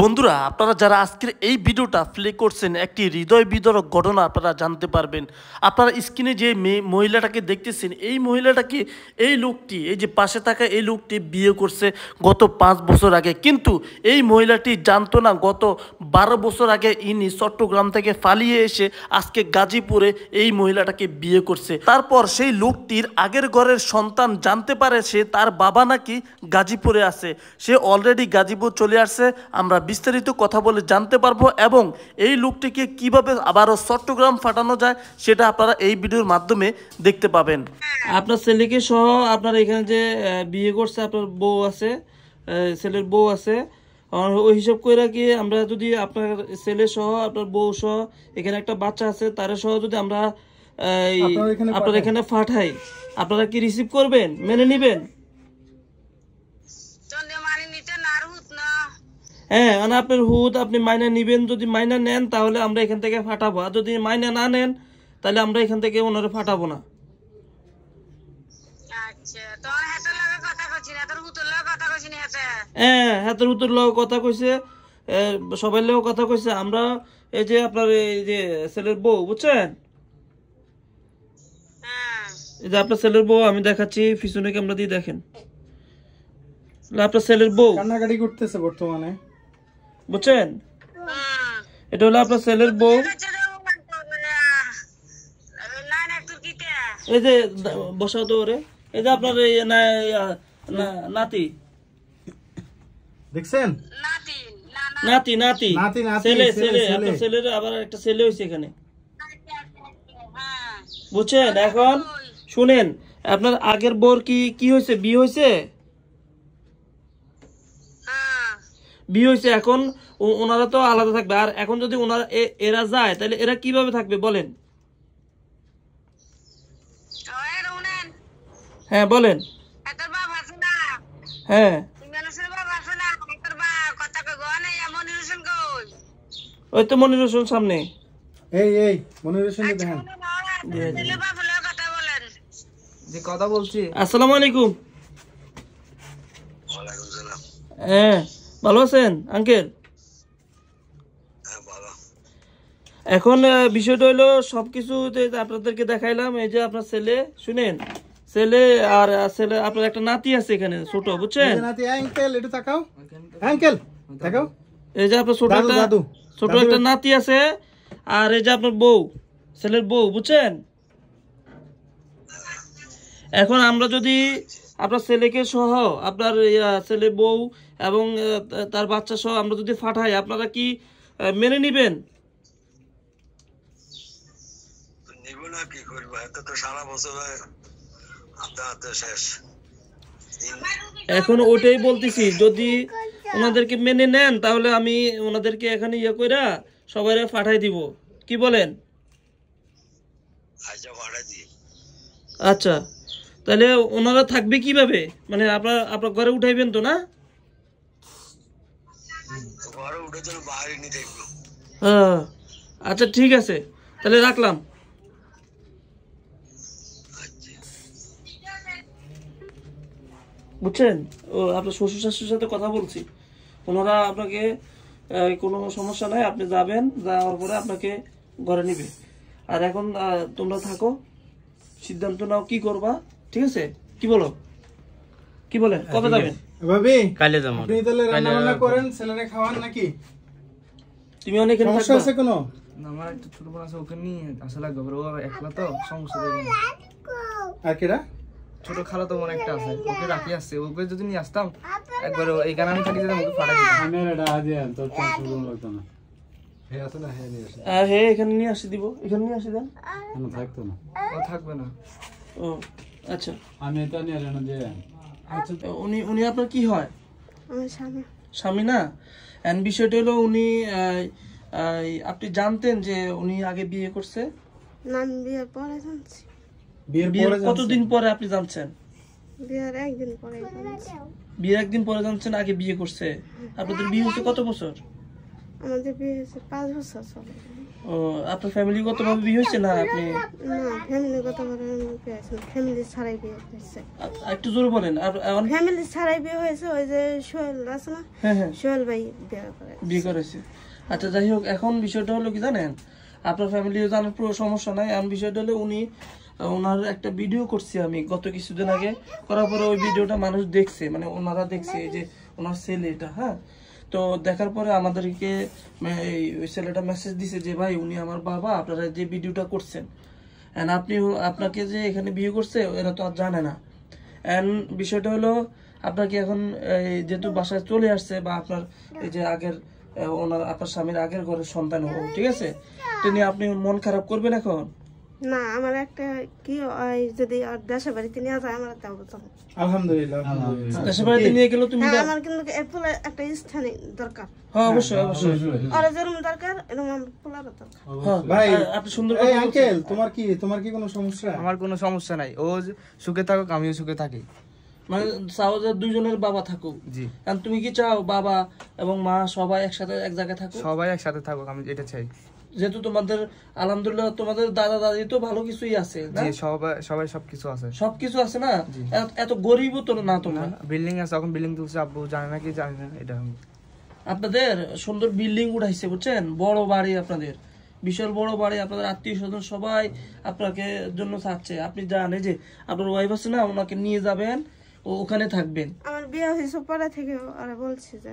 বন্ধুরা আপনারা যারা আজকের এই ভিডিওটা প্লে করছেন একটি হৃদয় বিদরক ঘটনা আপনারা জানতে পারবেন আপনারা স্ক্রিনে যে মেয়ে মহিলাটাকে দেখতেছেন এই মহিলাটাকে এই লোকটি এই যে পাশে থাকা এই লোকটি বিয়ে করছে গত পাঁচ বছর আগে কিন্তু এই মহিলাটি জানতো না গত বারো বছর আগে ইনি চট্টগ্রাম থেকে পালিয়ে এসে আজকে গাজীপুরে এই মহিলাটাকে বিয়ে করছে তারপর সেই লোকটির আগের ঘরের সন্তান জানতে পারে সে তার বাবা নাকি গাজীপুরে আছে সে অলরেডি গাজীপুর চলে আসছে আমরা আমরা বিস্তারিত কথা বলে জানতে পারবো এবং এই লোকটিকে কিভাবে আবারও চট্টগ্রাম ফাটানো যায় সেটা আপনারা এই ভিডিওর মাধ্যমে দেখতে পাবেন আপনার ছেলেকে সহ আপনার এখানে যে বিয়ে করছে আপনার বউ আছে ছেলের বউ আছে ওই হিসাব করে রাখি আমরা যদি আপনার ছেলে সহ আপনার বউ সহ এখানে একটা বাচ্চা আছে তার সহ যদি আমরা আপনার এখানে পাঠাই আপনারা কি রিসিভ করবেন মেনে নিবেন হ্যাঁ মানে আপনার হুদ আপনি মাইনা নিবেন যদি মাইনা নেন তাহলে আমরা এখান থেকে ফাটাবো আর যদি মাইনা না নেন তাহলে আমরা এখান থেকে ওনারে ফাটাবো না আচ্ছা, হ্যাঁ হাতের হুতর লোক কথা কইছে সবাই লোক কথা কইছে আমরা এই যে আপনার এই যে ছেলের বউ বুঝছেন হ্যাঁ। এই যে আপনার ছেলের বউ আমি দেখাচ্ছি পিছনে ক্যামেরা দিয়ে দেখেন আপনার ছেলের বউ কান্নাকাটি করতেছে বর্তমানে বুঝছেন এটা হলো আপনার ছেলের বউ এই যে বসাও তো ওরে এই যে আপনার নাতি দেখছেন নাতি নাতি ছেলে ছেলে আপনার ছেলের আবার একটা ছেলে হয়েছে এখানে বুঝছেন এখন শুনেন আপনার আগের বোর কি কি হয়েছে বিয়ে হয়েছে বিয়ে হয়েছে এখন ওনারা তো আলাদা থাকবে আর এখন যদি ওনারা এরা যায় তাহলে এরা কিভাবে থাকবে বলেন হ্যাঁ বলেন হ্যাঁ ওই তো মনির হোসেন সামনে আচ্ছা, কথা বলছি আসসালামু আলাইকুম হ্যাঁ ভালো আছেন আঙ্কেল হ্যাঁ, এখন বিষয়টা হইলো সব কিছু আপনাদেরকে দেখাইলাম এই যে আপনার ছেলে শুনেন ছেলে আর ছেলে আপনার একটা নাতি আছে এখানে ছোট বুঝছেন এই যে আপনার ছোট একটা ছোট একটা নাতি আছে আর এই যে আপনার বউ ছেলের বউ বুঝছেন এখন আমরা যদি আপনার ছেলেকে সহ আপনার ছেলে বউ এবং তার বাচ্চা সহ আমরা যদি ফাটাই আপনারা কি মেনে নিবেন এখন ওটাই বলতেছি যদি ওনাদেরকে মেনে নেন তাহলে আমি ওনাদেরকে এখানে ইয়ে কইরা সবাই পাঠাই দিব কি বলেন আচ্ছা, আচ্ছা তাহলে ওনারা থাকবে কিভাবে মানে আপনার আপনার ঘরে উঠাইবেন তো না হ্যাঁ। আচ্ছা ঠিক আছে তাহলে রাখলাম বুঝছেন ও আপনার শ্বশুর শাশুর সাথে কথা বলছি ওনারা আপনাকে কোনো সমস্যা নাই আপনি যাবেন যাওয়ার পরে আপনাকে ঘরে নিবে আর এখন তোমরা থাকো সিদ্ধান্ত নাও কি করবা ঠিক আছে কি বলো কি বলে কবে আচ্ছা, যাবেন ভাবি কালে আপনি তাহলে রান্না বান্না করেন ছেলেরে খাওয়ান নাকি তুমি অনেক সমস্যা আছে কোনো আমার একটা ছোট বোন আছে ওকে নিয়ে আসলে একলা তো সমস্যা আর কেডা ছোট খালা তো মনে একটা আছে ওকে রাখি আসছে ওকে যদি নিয়ে আসতাম একবার এইখানে আমি থাকি যেতাম ওকে ফাটা দিতাম আমি এটা আজ তোর ছোট বোন লাগতো না এখানে নিয়ে আসি দিব এখানে নিয়ে আসি দেন থাকতো না ও থাকবে না ও আচ্ছা আমি এটা নিয়ে যে আচ্ছা উনি উনি আপনার কি হয় স্বামী স্বামী না এন্ড বিষয়টা হলো উনি আপনি জানতেন যে উনি আগে বিয়ে করছে না আমি বিয়ের পরে জানছি কতদিন পরে আপনি জানছেন পরে বিয়ের একদিন পরে জানছেন আগে বিয়ে করছে আপনাদের বিয়ে হচ্ছে কত বছর আমাদের বিয়ে হয়েছে পাঁচ বছর আপনার ফ্যামিলিগতভাবে বিয়ে হয়েছে না আপনি ফ্যামিলি ছাড়াই একটু জোরে বলেন আর ফ্যামিলি ছাড়াই বিয়ে হয়েছে ওই যে সোহেল আছে না হ্যাঁ, হ্যাঁ। সোহেল ভাই বিয়ে করেছে আচ্ছা যাই হোক এখন বিষয়টা হলো কি জানেন আপনার ফ্যামিলিও জানার পুরো সমস্যা নাই আর বিষয়টা হলো উনি ওনার একটা ভিডিও করছি আমি গত কিছুদিন আগে করার পরে ওই ভিডিওটা মানুষ দেখছে মানে ওনারা দেখছে যে ওনার ছেলে এটা হ্যাঁ তো দেখার পরে আমাদেরকে ওই ছেলেটা মেসেজ দিছে যে ভাই উনি আমার বাবা আপনারা যে ভিডিওটা করছেন অ্যান্ড আপনি আপনাকে যে এখানে বিয়ে করছে এরা তো আর জানে না অ্যান্ড বিষয়টা হলো আপনাকে এখন যেহেতু বাসায় চলে আসছে বা আপনার এই যে আগের ওনার আপনার স্বামীর আগের ঘরের সন্তান হোক ঠিক আছে তিনি আপনি মন খারাপ করবেন এখন না আমার একটা কি যদি বাড়িতে নিয়ে যায় আমার আলহামদুলিল্লাহ হ্যাঁ, আমার কিন্তু এরপরে একটা স্থানে দরকার সমস্যা নাই ও সুখে থাকুক আমিও সুখে থাকি মানে চাও দুইজনের বাবা থাকুক জি কারণ তুমি কি চাও বাবা এবং মা সবাই একসাথে এক জায়গায় থাকুক সবাই একসাথে থাকুক আমি এটা চাই যেহেতু তোমাদের আলহামদুলিল্লাহ তোমাদের দাদা দাদি তো ভালো কিছুই আছে সবাই সবকিছু আছে সবকিছু আছে না এত গরিবও তো না তোমরা বিল্ডিং আছে এখন বিল্ডিং তুলছে আব্বু জানে না কি জানে না এটা আপনাদের সুন্দর বিল্ডিং উঠাইছে বুঝছেন বড় বাড়ি আপনাদের বিশাল বড় বাড়ি আপনাদের আত্মীয় স্বজন সবাই আপনাকে জন্য চাচ্ছে আপনি জানেন যে আপনার ওয়াইফ আছে না ওনাকে নিয়ে যাবেন ও ওখানে থাকবেন আমার বিয়ে হয়েছে পাড়া থেকে ওরা বলছে যে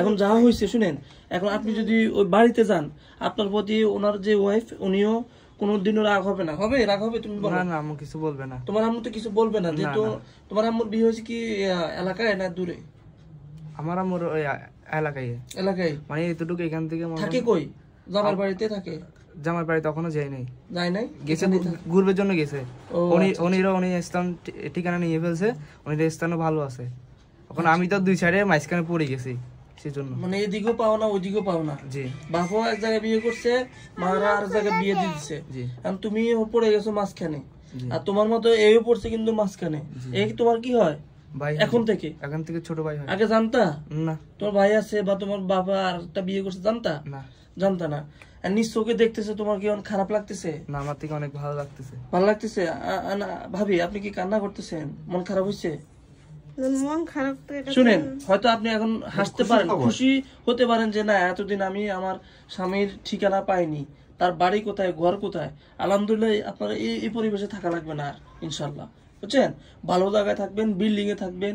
এখন যা হয়েছে শুনেন এখন আপনি যদি ওই বাড়িতে যান আপনার প্রতি ওনার যে ওয়াইফ উনিও কোনদিনও রাগ হবে না হবে রাগ হবে তুমি বলো না না আম্মু কিছু বলবে না তোমার আম্মু তো কিছু বলবে না যেহেতু তোমার আম্মুর বিয়ে হয়েছে কি এলাকায় না দূরে আমার আম্মুর ওই এলাকায় এলাকায় মানে এতটুকু এখান থেকে থাকে কই জামার বাড়িতে থাকে জামার বাড়ি তখনও যাই নাই যাই নাই গেছে ঘুরবের জন্য গেছে উনি আচ্ছা, আচ্ছা। উনিরা উনি স্থান ঠিকানা নিয়ে ফেলছে উনির স্থানও ভালো আছে এখন আমি তো দুই সাইডে মাঝখানে পড়ে গেছি সেজন্য মানে এদিকেও পাও না ওদিকেও পাও না জি বাপও এক জায়গায় বিয়ে করছে মারা আর জায়গায় বিয়ে দিচ্ছে জি এখন তুমি পড়ে গেছো মাঝখানে আর তোমার মতো এও পড়ছে কিন্তু মাঝখানে তোমার কি হয় ভাই এখন থেকে এখন থেকে ছোট ভাই হয় আগে জানতা না তোমার ভাই আছে বা তোমার বাবা আর একটা বিয়ে করছে জানতা না জানতা না নিজ চোখে দেখতেছে তোমার কি অনেক খারাপ লাগতেছে না আমার থেকে অনেক ভালো লাগতেছে ভালো লাগতেছে ভাবি আপনি কি কান্না করতেছেন মন খারাপ হয়েছে শুনেন হয়তো আপনি এখন হাসতে পারেন খুশি হতে পারেন যে না এতদিন আমি আমার স্বামীর ঠিকানা পাইনি তার বাড়ি কোথায় ঘর কোথায় আলহামদুলিল্লাহ আপনার এই এই পরিবেশে থাকা লাগবে না আর ইনশাল্লাহ বুঝছেন ভালো জায়গায় থাকবেন বিল্ডিং এ থাকবেন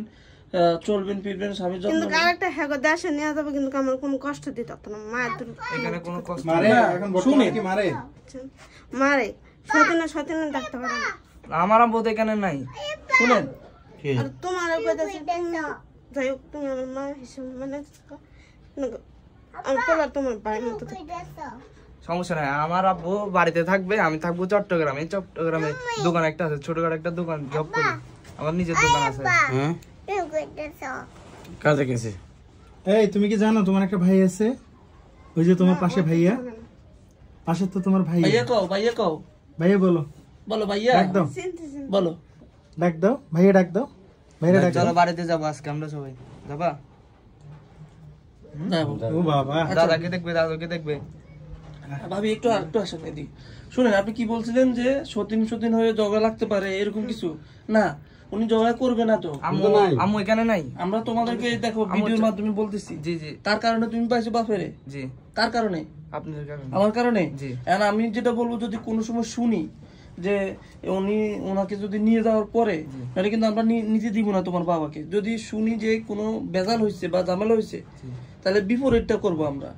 চলবেন ফিরবেন স্বামীর জন্য কিন্তু আরেকটা হ্যাগো দেশে নেওয়া যাবে কিন্তু আমার কোনো কষ্ট দিতে না মায়ের এখানে কোনো কষ্ট মারে শুনে কি মারে মারে সতীনা সতীনা ডাকতে পারে আমার আম্বু এখানে নাই শুনেন আর তোমার যাই তুমি আমার মা হিসেবে মানে আমি তোমার মতো সমস্যা নাই আমার আব্বু বাড়িতে থাকবে আমি থাকবো চট্টগ্রামে চট্টগ্রামে দোকান একটা আছে ছোটখাটো একটা দোকান জব করি আমার নিজের দোকান আছে হ্যাঁ? কাজে গেছে এই তুমি কি জানো তোমার একটা ভাই আছে ওই যে তোমার পাশে ভাইয়া পাশে তো তোমার ভাইয়া ভাইয়া কও ভাইয়া কও ভাইয়া বলো বলো ভাইয়া একদম বলো ডাক দাও ডাক দাও ডাক চলো বাড়িতে যাবো আজকে আমরা সবাই যাবা লাগতে পারে এরকম কিছু না উনি করবে না তো আম্মু এখানে নাই আমরা তোমাদেরকে দেখো ভিডিওর মাধ্যমে বলতেছি তার কারণে তুমি পাইছো বাপেরে তার কারণে আমার কারণে আমি যেটা বলবো যদি কোনো সময় শুনি যে উনি ওনাকে যদি নিয়ে যাওয়ার পরে তাহলে কিন্তু আমরা নিতে দিব না তোমার বাবাকে যদি শুনি যে কোনো বেজাল হয়েছে বা ঝামেলা হয়েছে তাহলে বিপরীতটা করব আমরা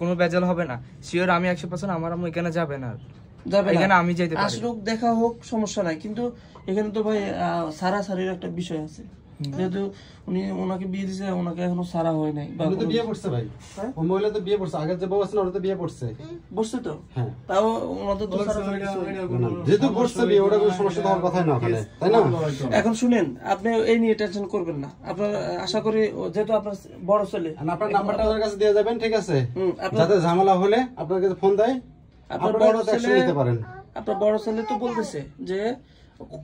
কোনো বেজাল হবে না শিওর আমি একশো পার্সেন্ট আমার আম্মু এখানে যাবে না যাবে এখানে আমি যাই পারি আসুক দেখা হোক সমস্যা নাই কিন্তু এখানে তো ভাই সারা সারির একটা বিষয় আছে যেহেতু উনি ওনাকে বিয়ে দিছে ওনাকে এখনো সারা হয় নাই তো বিয়ে করছে ভাই হ্যাঁ? মহিলা তো বিয়ে করছে আগে যে বউ আছে ওরা তো বিয়ে করছে তো হ্যাঁ তাও ওনা তো দোষ যেহেতু করছে বিয়ে ওটা কোনো সমস্যা না ওখানে হ্যাঁ। তাই না হ্যাঁ। এখন শুনেন আপনি এই নিয়ে টেনশন করবেন না আপনার আশা করি যেহেতু আপনার বড় ছেলে আপনার নাম্বারটা ওদের কাছে দিয়ে যাবেন ঠিক আছে যাতে ঝামেলা হলে আপনার কাছে ফোন দেয় আপনার বড় ছেলে আপনার বড় ছেলে তো বলতেছে যে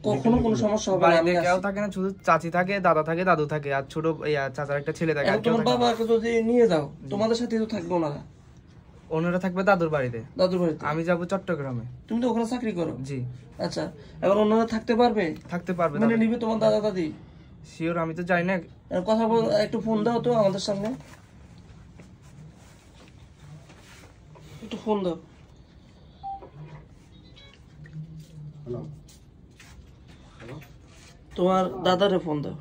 কখনো কোনো সমস্যা হবে না কেউ থাকে না শুধু চাচি থাকে দাদা থাকে দাদু থাকে আর ছোট চাচার একটা ছেলে থাকে তোমার বাবাকে যদি নিয়ে যাও তোমাদের সাথে তো থাকবে ওনারা ওনারা থাকবে দাদুর বাড়িতে দাদুর বাড়িতে আমি যাব চট্টগ্রামে তুমি তো ওখানে চাকরি করো জি আচ্ছা এবার ওনারা থাকতে পারবে থাকতে পারবে মানে নিবে তোমার দাদা দাদি শিওর আমি তো যাই না কথা বল একটু ফোন দাও তো আমাদের সামনে একটু ফোন দাও হ্যালো তোমার দাদারে ফোন দাও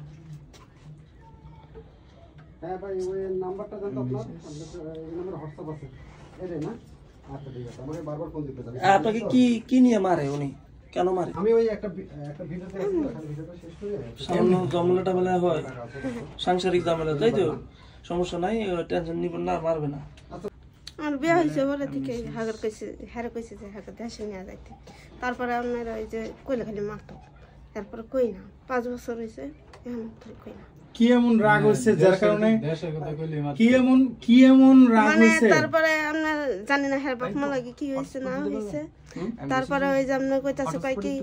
হ্যাঁ হ্যাঁ? আচ্ছা, নিয়ে মারে উনি কেন মারে সামনে বলে সাংসারিক ঝামেলা তাই তো সমস্যা নাই টেনশন নিবেন না মারবে না হয়েছে বলে নিয়ে তারপরে আপনার ওই যে কইলে খালি মারতো তারপর কই না পাঁচ বছর হয়েছে এখন কই না কি এমন রাগ হইছে যার কারণে কি এমন কি এমন রাগ মানে হইছে মানে তারপরে আমরা জানি না হের মা লাগে কি হইছে না হইছে তারপরে ওই যে আমরা কইতাছে কয় কি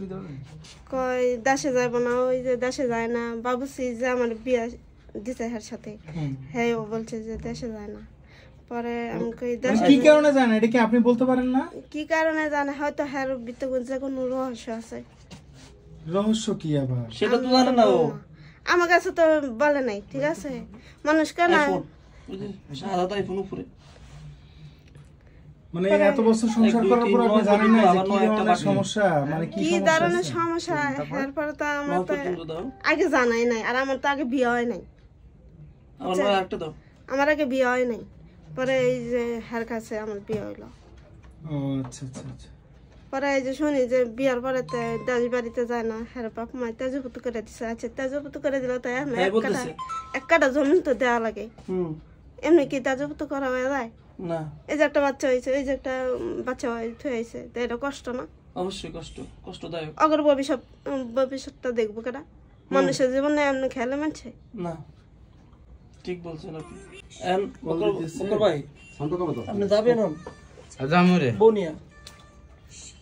কয় দেশে যাব না ওই যে দেশে যায় না বাবুসি যে আমার বিয়া দিছে হের সাথে হ্যাঁ ও বলছে যে দেশে যায় না পরে আমি কই মানে দেশে কি কারণে জানে এটা কি আপনি বলতে পারেন না কি কারণে জানে হয়তো হের ভিতরে যে কোনো রহস্য আছে রহস্য কি আবার সেটা তো জানো না ও আমার কাছে তো বলে নাই ঠিক আছে মানুষকে না সাদা তাই ফোন উপরে মানে এত বছর সংসার করার পর আপনি জানেন না যে কি ধরনের সমস্যা মানে কি সমস্যা কি ধরনের সমস্যা এরপর তো আমার তো আগে জানাই নাই আর আমার তো আগে বিয়ে হয় নাই আমার আচ্ছা, একটা দাও আমার আগে বিয়ে হয় নাই পরে এই যে হার কাছে আমার বিয়ে হলো ও আচ্ছা আচ্ছা আচ্ছা পরে এই যে শুনি যে বিয়ার পরে দাদি বাড়িতে যায় না হ্যাঁ বাপ মা তেজপুতু করে দিছে আছে আচ্ছা, তেজপুতু করে দিল তাই আমি এক কাটা এক জমিন তো দেওয়া লাগে এমনি কি তেজপুতু করা হয়ে যায় না এই যে একটা বাচ্চা হয়েছে এই যে একটা বাচ্চা হয়েছে তো এটা কষ্ট না অবশ্যই কষ্ট কষ্টদায়ক আগের ভবিষ্যৎ ভবিষ্যৎটা দেখবো কেটা মানুষের জীবনে এমনি খেলে মানছে না ঠিক বলছেন আপনি এম ভাই আপনি যাবেন আচ্ছা, বনিয়া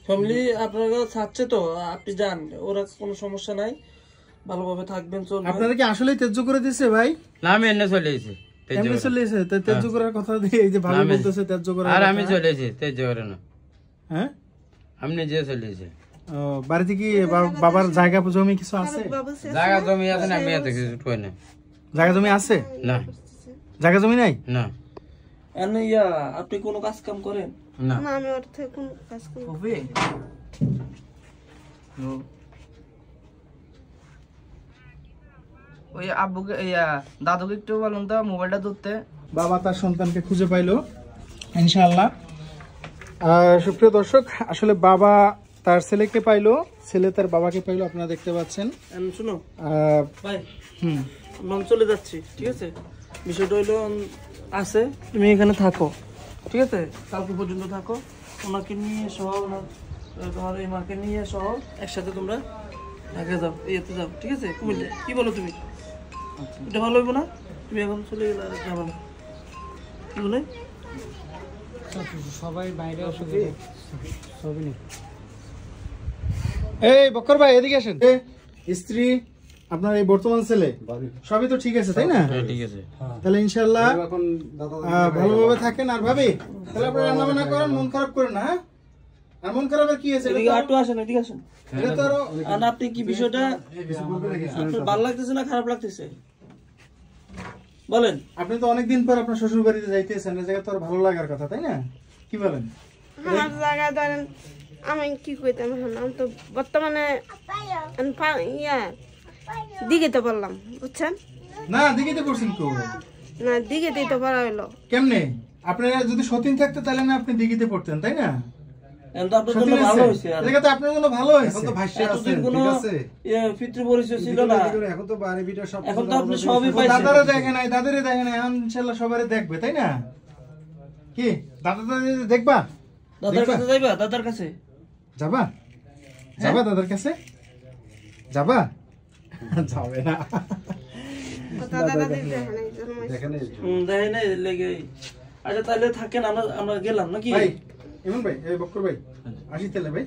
ফ্যামিলি আপনারা থাকছে তো আপনি যান ওরা কোনো সমস্যা নাই ভালোভাবে থাকবেন চলবে আপনারা কি আসলে তেজ্য করে দিয়েছে ভাই না আমি এনে চলে এসেছি এমনি চলে এসেছে তো তেজ্য হ্যাঁ। করার কথা দিয়ে এই যে ভালো বলতেছে তেজ্য করে আর আমি চলে এসেছি তেজ্য করে না হ্যাঁ আমি নিজে চলে এসেছি বাড়িতে কি বাবার জায়গা জমি কিছু আছে জায়গা জমি আছে না কিছু না জায়গা জমি আছে না জায়গা জমি নাই না ইয়া আপনি কোনো কাজ কাম করেন না আমি ওর থেকে কোন কাজ করব হবে ওই আব্বুকে দাদুকে একটু বলুন তো মোবাইলটা ধরতে বাবা তার সন্তানকে খুঁজে পাইলো ইনশাআল্লাহ সুপ্রিয় দর্শক আসলে বাবা তার ছেলেকে পাইলো ছেলে তার বাবাকে পাইলো আপনারা দেখতে পাচ্ছেন শুনো ভাই হুম চলে যাচ্ছি ঠিক আছে বিষয়টা হইলো আছে তুমি এখানে থাকো ঠিক আছে কালকে পর্যন্ত থাকো ওনাকে নিয়ে সহ তোমার এই মাকে নিয়ে সহ একসাথে তোমরা ঢাকা যাও ইয়েতে যাও ঠিক আছে কুমিল্লা কি বলো তুমি এটা ভালো হইবো না তুমি এখন চলে গেলে আর যাবো না বলে সবাই বাইরে আসবে সবই নেই এই বকর ভাই এদিকে আসেন স্ত্রী আপনার এই বর্তমান ছেলে সবই তো ঠিক আছে তাই না হ্যাঁ। তাহলে ইনশাল্লাহ ভালোভাবে থাকেন আর ভাবি তাহলে আপনার রান্না বান্না করেন মন খারাপ করেন না বলেন আপনি তো অনেকদিন পর আপনার শ্বশুর বাড়িতে যাইতেছেন এই জায়গা তো আর ভালো লাগার কথা তাই না কি বলেন হ্যাঁ, আমি কি কইতাম আমি তো বর্তমানে দিকে তো পারলাম বুঝছেন না দিকে তো করছেন তো না দিকে দিঘিতেই তো পড়া হলো কেমনে আপনারা যদি সতীন থাকতো তাহলে না আপনি দিঘিতে পড়তেন তাই না যাবা ইয়ে, যাবা দাদার কাছে যাবা হ্যাঁ? যাবে না আচ্ছা তাহলে থাকেন আমরা আমরা গেলাম নাকি ভাই এমন ভাই বকর ভাই আসি তাহলে ভাই